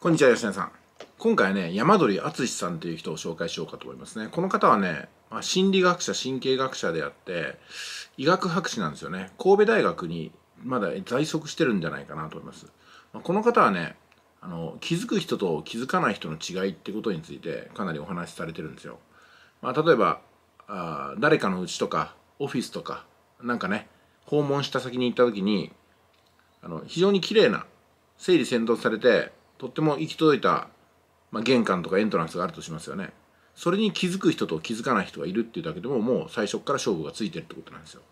こんにちは、吉野さん。今回ね、山鳥敦さんという人を紹介しようかと思いますね。この方はね、まあ、心理学者、神経学者であって、医学博士なんですよね。神戸大学にまだ在職してるんじゃないかなと思います。まあ、この方はね、あの、気づく人と気づかない人の違いってことについてかなりお話しされてるんですよ。まあ、例えば、あ誰かの家とか、オフィスとか、なんかね、訪問した先に行った時に、あの、非常に綺麗な、整理整頓されて、とっても行き届いた、まあ、玄関とかエントランスがあるとしますよねそれに気づく人と気づかない人がいるっていうだけでももう最初から勝負がついてるってことなんですよ、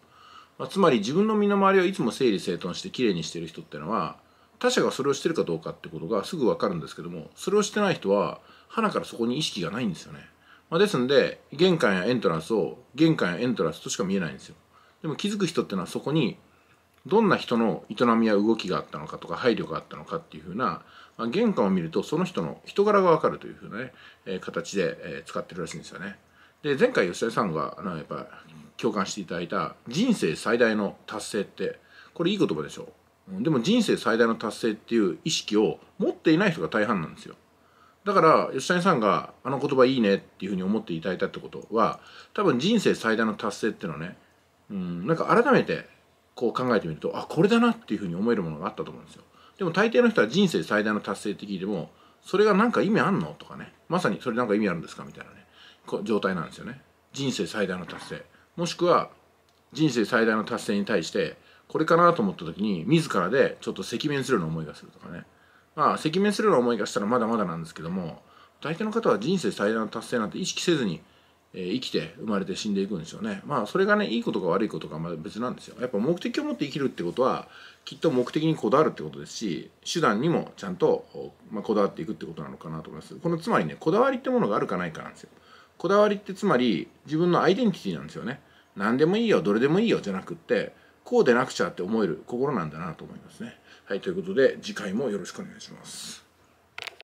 まあ、つまり自分の身の回りをいつも整理整頓してきれいにしてる人ってのは他者がそれをしてるかどうかってことがすぐ分かるんですけどもそれをしてない人は鼻からそこに意識がないんですよね、まあ、ですんで玄関やエントランスを玄関やエントランスとしか見えないんですよでも気づく人ってのはそこにどんな人の営みや動きがあったのかとか配慮があったのかっていうふうな、まあ、原を見るとその人の人柄が分かるというふうなね、えー、形で、えー、使ってるらしいんですよね。で前回吉田さんがなやっぱ共感していただいた人生最大の達成ってこれいい言葉でしょでも人生最大の達成っていう意識を持っていない人が大半なんですよ。だから吉谷さんがあの言葉いいねっていうふうに思っていただいたってことは多分人生最大の達成っていうのはね、うん、なんか改めてこう考えてみるとあこれだなっていうふうに思えるものがあったと思うんですよでも大抵の人は人生最大の達成って聞いてもそれが何か意味あんのとかねまさにそれなんか意味あるんですかみたいなね状態なんですよね人生最大の達成もしくは人生最大の達成に対してこれかなと思った時に自らでちょっと赤面するような思いがするとかねまあ赤面するような思いがしたらまだまだなんですけども大抵の方は人生最大の達成なんて意識せずにえ生きて生まれて死んでいくんですよねまあそれがねいいことか悪いことかまあ別なんですよやっぱ目的を持って生きるってことはきっと目的にこだわるってことですし手段にもちゃんと、まあ、こだわっていくってことなのかなと思いますこのつまりねこだわりってものがあるかないかなんですよこだわりってつまり自分のアイデンティティなんですよね何でもいいよどれでもいいよじゃなくってこうでなくちゃって思える心なんだなと思いますねはいということで次回もよろしくお願いします